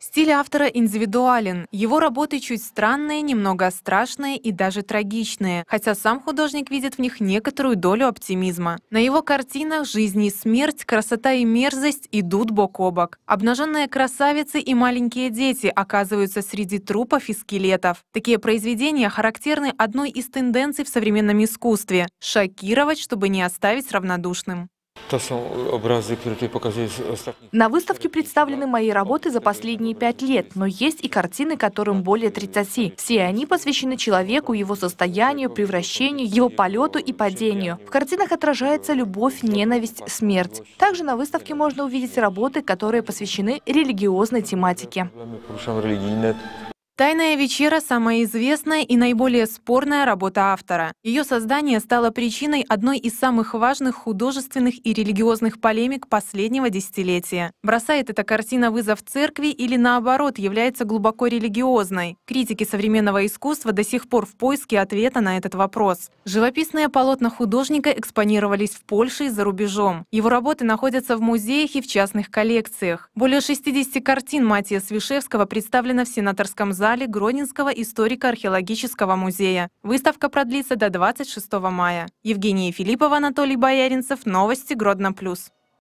Стиль автора индивидуален. Его работы чуть странные, немного страшные и даже трагичные, хотя сам художник видит в них некоторую долю оптимизма. На его картинах жизнь и смерть, красота и мерзость идут бок о бок. Обнаженные красавицы и маленькие дети оказываются среди трупов и скелетов. Такие произведения характерны одной из тенденций в современном искусстве – шокировать, чтобы не оставить равнодушным. На выставке представлены мои работы за последние пять лет, но есть и картины, которым более 30. Все они посвящены человеку, его состоянию, превращению, его полету и падению. В картинах отражается любовь, ненависть, смерть. Также на выставке можно увидеть работы, которые посвящены религиозной тематике. «Тайная вечера» – самая известная и наиболее спорная работа автора. Ее создание стало причиной одной из самых важных художественных и религиозных полемик последнего десятилетия. Бросает эта картина вызов церкви или, наоборот, является глубоко религиозной? Критики современного искусства до сих пор в поиске ответа на этот вопрос. Живописные полотна художника экспонировались в Польше и за рубежом. Его работы находятся в музеях и в частных коллекциях. Более 60 картин Матия Свишевского представлено в Сенаторском зале зале Гродненского историко-археологического музея. Выставка продлится до 26 мая. Евгения Филиппова, Анатолий Бояринцев, новости Гродно Плюс.